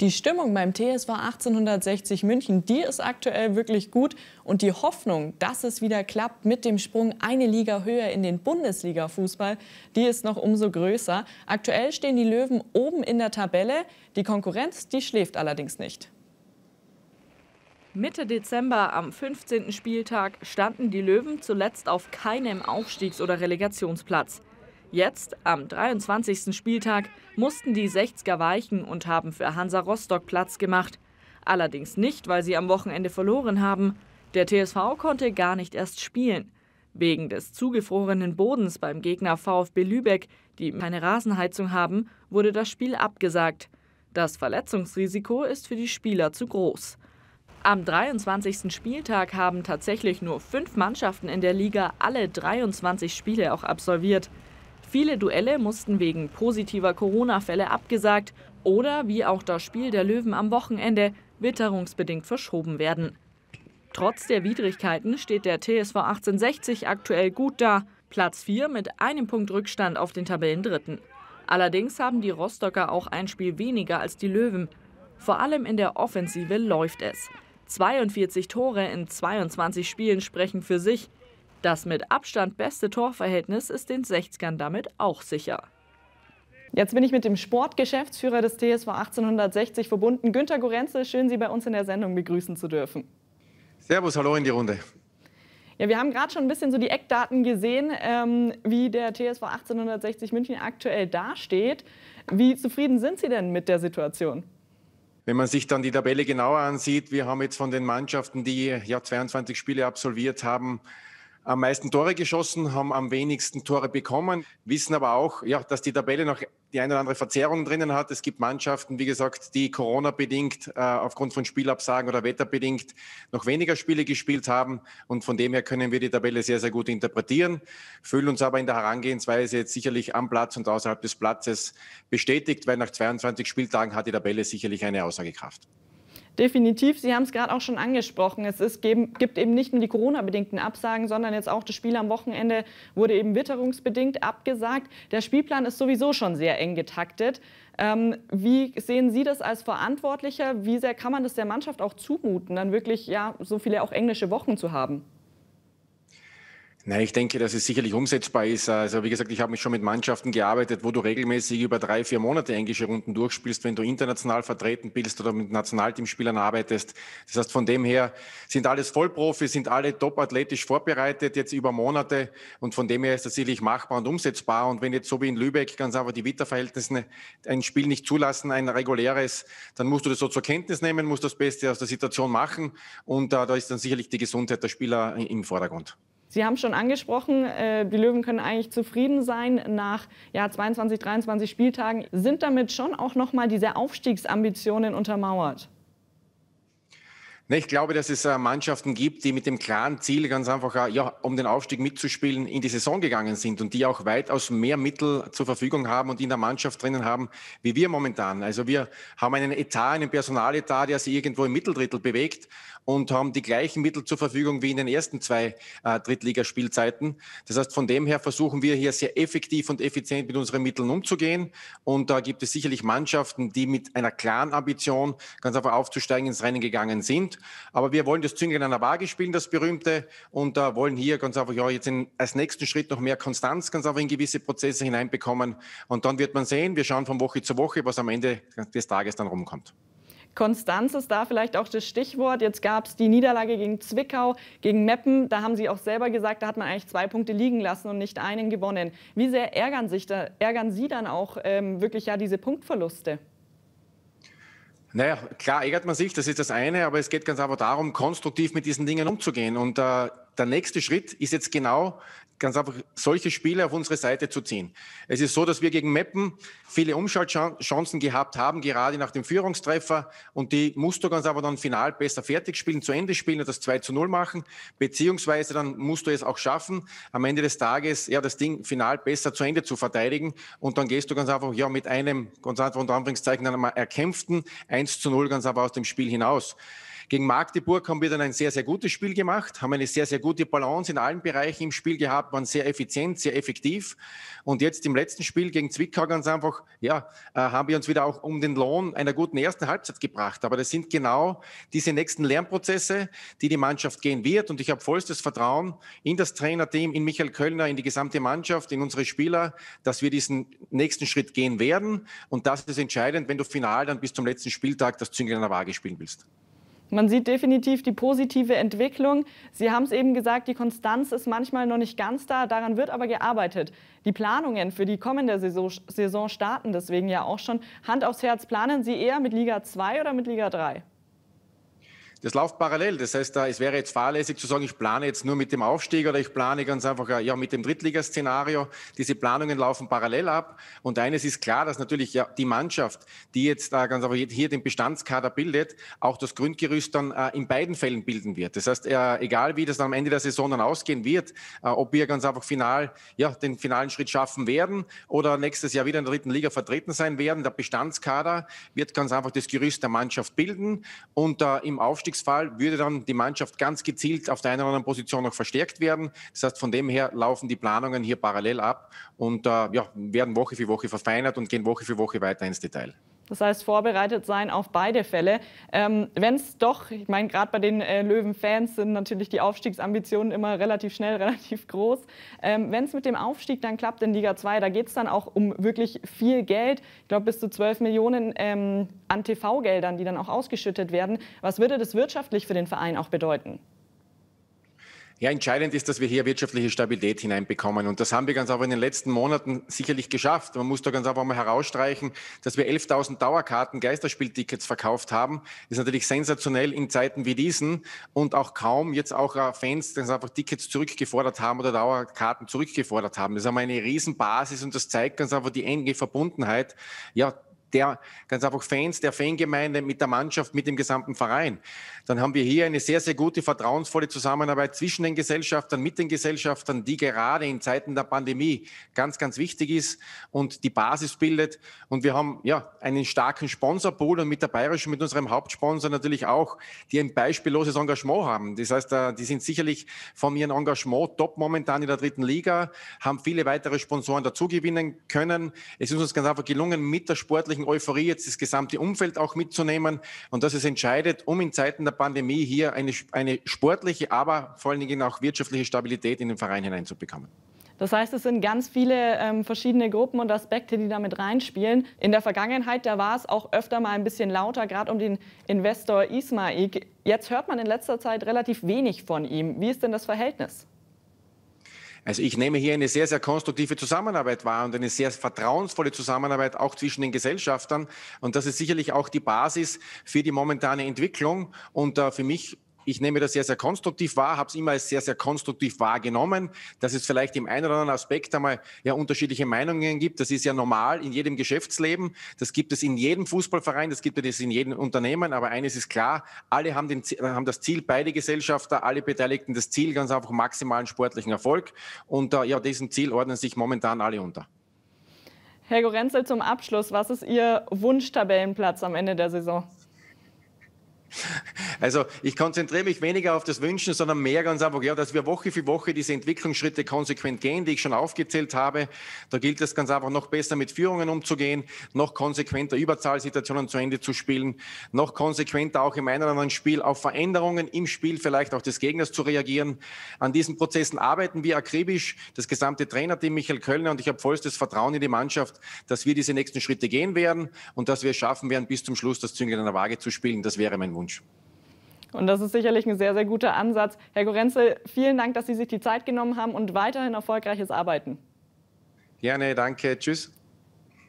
Die Stimmung beim TSV 1860 München, die ist aktuell wirklich gut. Und die Hoffnung, dass es wieder klappt mit dem Sprung eine Liga höher in den Bundesliga-Fußball, die ist noch umso größer. Aktuell stehen die Löwen oben in der Tabelle. Die Konkurrenz, die schläft allerdings nicht. Mitte Dezember am 15. Spieltag standen die Löwen zuletzt auf keinem Aufstiegs- oder Relegationsplatz. Jetzt, am 23. Spieltag, mussten die 60er weichen und haben für Hansa Rostock Platz gemacht. Allerdings nicht, weil sie am Wochenende verloren haben. Der TSV konnte gar nicht erst spielen. Wegen des zugefrorenen Bodens beim Gegner VfB Lübeck, die keine Rasenheizung haben, wurde das Spiel abgesagt. Das Verletzungsrisiko ist für die Spieler zu groß. Am 23. Spieltag haben tatsächlich nur fünf Mannschaften in der Liga alle 23 Spiele auch absolviert. Viele Duelle mussten wegen positiver Corona-Fälle abgesagt oder wie auch das Spiel der Löwen am Wochenende witterungsbedingt verschoben werden. Trotz der Widrigkeiten steht der TSV 1860 aktuell gut da, Platz 4 mit einem Punkt Rückstand auf den Tabellen dritten. Allerdings haben die Rostocker auch ein Spiel weniger als die Löwen. Vor allem in der Offensive läuft es. 42 Tore in 22 Spielen sprechen für sich. Das mit Abstand beste Torverhältnis ist den 60ern damit auch sicher. Jetzt bin ich mit dem Sportgeschäftsführer des TSV 1860 verbunden, Günter Gorenzel. Schön, Sie bei uns in der Sendung begrüßen zu dürfen. Servus, hallo in die Runde. Ja, wir haben gerade schon ein bisschen so die Eckdaten gesehen, ähm, wie der TSV 1860 München aktuell dasteht. Wie zufrieden sind Sie denn mit der Situation? Wenn man sich dann die Tabelle genauer ansieht, wir haben jetzt von den Mannschaften, die ja 22 Spiele absolviert haben, am meisten Tore geschossen, haben am wenigsten Tore bekommen, wissen aber auch, ja, dass die Tabelle noch die eine oder andere Verzerrung drinnen hat. Es gibt Mannschaften, wie gesagt, die Corona-bedingt, äh, aufgrund von Spielabsagen oder wetterbedingt noch weniger Spiele gespielt haben. Und von dem her können wir die Tabelle sehr, sehr gut interpretieren, fühlen uns aber in der Herangehensweise jetzt sicherlich am Platz und außerhalb des Platzes bestätigt, weil nach 22 Spieltagen hat die Tabelle sicherlich eine Aussagekraft. Definitiv, Sie haben es gerade auch schon angesprochen. Es ist, gibt eben nicht nur die Corona-bedingten Absagen, sondern jetzt auch das Spiel am Wochenende wurde eben witterungsbedingt abgesagt. Der Spielplan ist sowieso schon sehr eng getaktet. Ähm, wie sehen Sie das als Verantwortlicher? Wie sehr kann man das der Mannschaft auch zumuten, dann wirklich ja, so viele auch englische Wochen zu haben? Nein, ich denke, dass es sicherlich umsetzbar ist. Also wie gesagt, ich habe mich schon mit Mannschaften gearbeitet, wo du regelmäßig über drei, vier Monate englische Runden durchspielst, wenn du international vertreten bist oder mit Nationalteamspielern arbeitest. Das heißt, von dem her sind alles Vollprofis, sind alle topathletisch vorbereitet, jetzt über Monate. Und von dem her ist das sicherlich machbar und umsetzbar. Und wenn jetzt so wie in Lübeck ganz einfach die Witterverhältnisse ein Spiel nicht zulassen, ein reguläres, dann musst du das so zur Kenntnis nehmen, musst das Beste aus der Situation machen. Und äh, da ist dann sicherlich die Gesundheit der Spieler im Vordergrund. Sie haben schon angesprochen, äh, die Löwen können eigentlich zufrieden sein nach ja, 22, 23 Spieltagen. Sind damit schon auch nochmal diese Aufstiegsambitionen untermauert? Ne, ich glaube, dass es äh, Mannschaften gibt, die mit dem klaren Ziel ganz einfach, äh, ja, um den Aufstieg mitzuspielen, in die Saison gegangen sind und die auch weitaus mehr Mittel zur Verfügung haben und in der Mannschaft drinnen haben, wie wir momentan. Also wir haben einen Etat, einen Personaletat, der sich irgendwo im Mitteldrittel bewegt und haben die gleichen Mittel zur Verfügung wie in den ersten zwei äh, Drittligaspielzeiten. Das heißt, von dem her versuchen wir hier sehr effektiv und effizient mit unseren Mitteln umzugehen. Und da gibt es sicherlich Mannschaften, die mit einer klaren Ambition ganz einfach aufzusteigen ins Rennen gegangen sind. Aber wir wollen das Zünglein an der Waage spielen, das berühmte, und äh, wollen hier ganz einfach ja, jetzt in, als nächsten Schritt noch mehr Konstanz ganz einfach in gewisse Prozesse hineinbekommen. Und dann wird man sehen, wir schauen von Woche zu Woche, was am Ende des Tages dann rumkommt. Konstanz ist da vielleicht auch das Stichwort. Jetzt gab es die Niederlage gegen Zwickau, gegen Meppen. Da haben Sie auch selber gesagt, da hat man eigentlich zwei Punkte liegen lassen und nicht einen gewonnen. Wie sehr ärgern, sich da, ärgern Sie dann auch ähm, wirklich ja diese Punktverluste? Naja, klar ärgert man sich, das ist das eine, aber es geht ganz einfach darum, konstruktiv mit diesen Dingen umzugehen. Und äh, der nächste Schritt ist jetzt genau ganz einfach solche Spiele auf unsere Seite zu ziehen. Es ist so, dass wir gegen Meppen viele Umschaltchancen gehabt haben, gerade nach dem Führungstreffer. Und die musst du ganz einfach dann final besser fertig spielen, zu Ende spielen und das 2 zu 0 machen. Beziehungsweise dann musst du es auch schaffen, am Ende des Tages ja das Ding final besser zu Ende zu verteidigen. Und dann gehst du ganz einfach ja mit einem, ganz einfach unter Anführungszeichen, einmal erkämpften 1 zu 0 ganz einfach aus dem Spiel hinaus. Gegen Magdeburg haben wir dann ein sehr, sehr gutes Spiel gemacht, haben eine sehr, sehr gute Balance in allen Bereichen im Spiel gehabt, waren sehr effizient, sehr effektiv. Und jetzt im letzten Spiel gegen Zwickau ganz einfach, ja, äh, haben wir uns wieder auch um den Lohn einer guten ersten Halbzeit gebracht. Aber das sind genau diese nächsten Lernprozesse, die die Mannschaft gehen wird. Und ich habe vollstes Vertrauen in das Trainerteam, in Michael Kölner, in die gesamte Mannschaft, in unsere Spieler, dass wir diesen nächsten Schritt gehen werden. Und das ist entscheidend, wenn du final dann bis zum letzten Spieltag das Zünglein an der Waage spielen willst. Man sieht definitiv die positive Entwicklung. Sie haben es eben gesagt, die Konstanz ist manchmal noch nicht ganz da, daran wird aber gearbeitet. Die Planungen für die kommende Saison, Saison starten deswegen ja auch schon. Hand aufs Herz, planen Sie eher mit Liga 2 oder mit Liga 3? Das läuft parallel. Das heißt, es wäre jetzt fahrlässig zu sagen, ich plane jetzt nur mit dem Aufstieg oder ich plane ganz einfach äh, ja, mit dem Drittligaszenario. Diese Planungen laufen parallel ab. Und eines ist klar, dass natürlich ja, die Mannschaft, die jetzt ganz einfach hier den Bestandskader bildet, auch das Grundgerüst dann äh, in beiden Fällen bilden wird. Das heißt, äh, egal wie das am Ende der Saison dann ausgehen wird, ob wir ganz einfach final ja, den finalen Schritt schaffen werden oder nächstes Jahr wieder in der dritten Liga vertreten sein werden, der Bestandskader wird ganz einfach das Gerüst der Mannschaft bilden und im Aufstieg Aufstiegsfall würde dann die Mannschaft ganz gezielt auf der einen oder anderen Position noch verstärkt werden. Das heißt, von dem her laufen die Planungen hier parallel ab und äh, ja, werden Woche für Woche verfeinert und gehen Woche für Woche weiter ins Detail. Das heißt, vorbereitet sein auf beide Fälle. Ähm, Wenn es doch, ich meine, gerade bei den äh, Löwen-Fans sind natürlich die Aufstiegsambitionen immer relativ schnell, relativ groß. Ähm, Wenn es mit dem Aufstieg dann klappt in Liga 2, da geht es dann auch um wirklich viel Geld. Ich glaube, bis zu 12 Millionen ähm, an TV-Geldern, die dann auch ausgeschüttet werden. Was würde das wirtschaftlich für den Verein auch bedeuten? Ja, entscheidend ist, dass wir hier wirtschaftliche Stabilität hineinbekommen. Und das haben wir ganz einfach in den letzten Monaten sicherlich geschafft. Man muss da ganz einfach mal herausstreichen, dass wir 11.000 Dauerkarten Geisterspieltickets verkauft haben. Das ist natürlich sensationell in Zeiten wie diesen und auch kaum jetzt auch äh, Fans die einfach Tickets zurückgefordert haben oder Dauerkarten zurückgefordert haben. Das ist aber eine Riesenbasis und das zeigt ganz einfach die enge Verbundenheit, ja, der ganz einfach Fans, der Fangemeinde, mit der Mannschaft, mit dem gesamten Verein. Dann haben wir hier eine sehr, sehr gute, vertrauensvolle Zusammenarbeit zwischen den Gesellschaftern, mit den Gesellschaftern, die gerade in Zeiten der Pandemie ganz, ganz wichtig ist und die Basis bildet. Und wir haben ja einen starken Sponsorpool und mit der Bayerischen, mit unserem Hauptsponsor natürlich auch, die ein beispielloses Engagement haben. Das heißt, äh, die sind sicherlich von ihrem Engagement top momentan in der dritten Liga, haben viele weitere Sponsoren dazugewinnen können. Es ist uns ganz einfach gelungen, mit der sportlichen solchen Euphorie jetzt das gesamte Umfeld auch mitzunehmen und dass es entscheidet, um in Zeiten der Pandemie hier eine, eine sportliche, aber vor allen Dingen auch wirtschaftliche Stabilität in den Verein hineinzubekommen. Das heißt, es sind ganz viele ähm, verschiedene Gruppen und Aspekte, die damit reinspielen. In der Vergangenheit, da war es auch öfter mal ein bisschen lauter, gerade um den Investor Ismail. Jetzt hört man in letzter Zeit relativ wenig von ihm. Wie ist denn das Verhältnis? Also ich nehme hier eine sehr, sehr konstruktive Zusammenarbeit wahr und eine sehr vertrauensvolle Zusammenarbeit auch zwischen den Gesellschaftern. Und das ist sicherlich auch die Basis für die momentane Entwicklung. Und äh, für mich ich nehme das sehr, sehr konstruktiv wahr, habe es immer als sehr, sehr konstruktiv wahrgenommen, dass es vielleicht im einen oder anderen Aspekt einmal ja unterschiedliche Meinungen gibt. Das ist ja normal in jedem Geschäftsleben. Das gibt es in jedem Fußballverein, das gibt es in jedem Unternehmen. Aber eines ist klar, alle haben, den, haben das Ziel, beide Gesellschafter, alle Beteiligten das Ziel, ganz einfach maximalen sportlichen Erfolg. Und äh, ja, diesem Ziel ordnen sich momentan alle unter. Herr Gorenzel, zum Abschluss, was ist Ihr Wunschtabellenplatz am Ende der Saison? Also ich konzentriere mich weniger auf das Wünschen, sondern mehr ganz einfach, ja, dass wir Woche für Woche diese Entwicklungsschritte konsequent gehen, die ich schon aufgezählt habe. Da gilt es ganz einfach, noch besser mit Führungen umzugehen, noch konsequenter Überzahlsituationen zu Ende zu spielen, noch konsequenter auch im einen oder anderen Spiel auf Veränderungen im Spiel vielleicht auch des Gegners zu reagieren. An diesen Prozessen arbeiten wir akribisch, das gesamte Trainerteam Michael Kölner und ich habe vollstes Vertrauen in die Mannschaft, dass wir diese nächsten Schritte gehen werden und dass wir es schaffen werden, bis zum Schluss das Zünglein an der Waage zu spielen. Das wäre mein Wunsch. Wunsch. Und das ist sicherlich ein sehr, sehr guter Ansatz. Herr Gorenzel, vielen Dank, dass Sie sich die Zeit genommen haben und weiterhin erfolgreiches Arbeiten. Gerne, danke. Tschüss.